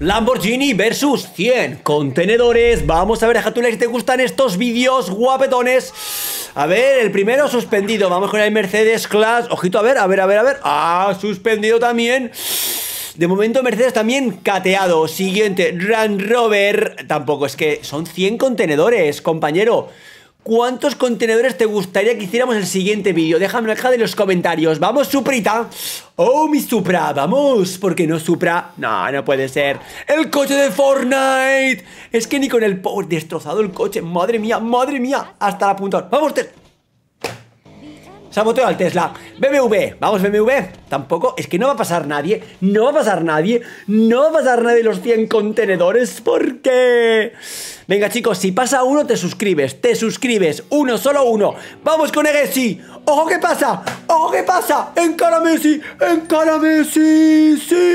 Lamborghini versus 100 contenedores Vamos a ver, deja tu like si te gustan estos vídeos guapetones A ver, el primero suspendido Vamos con el Mercedes Class Ojito, a ver, a ver, a ver, a ver Ah, suspendido también de momento Mercedes también cateado. Siguiente, Run Rover. Tampoco es que son 100 contenedores, compañero. ¿Cuántos contenedores te gustaría que hiciéramos el siguiente vídeo? Déjame acá en los comentarios. ¡Vamos, Suprita! ¡Oh, mi Supra! ¡Vamos! Porque no Supra? No, no puede ser. ¡El coche de Fortnite! Es que ni con el power destrozado el coche. ¡Madre mía! ¡Madre mía! ¡Hasta la punta! ¡Vamos, te... Saboteo al Tesla. BMW, vamos BMW. Tampoco, es que no va a pasar nadie. No va a pasar nadie. No va a pasar nadie los 100 contenedores. ¿Por qué? Venga chicos, si pasa uno te suscribes. Te suscribes. Uno, solo uno. Vamos con Egesi. ¡Ojo qué pasa! ¡Ojo qué pasa! En ¡Encara Messi! ¡En Messi! ¡Sí!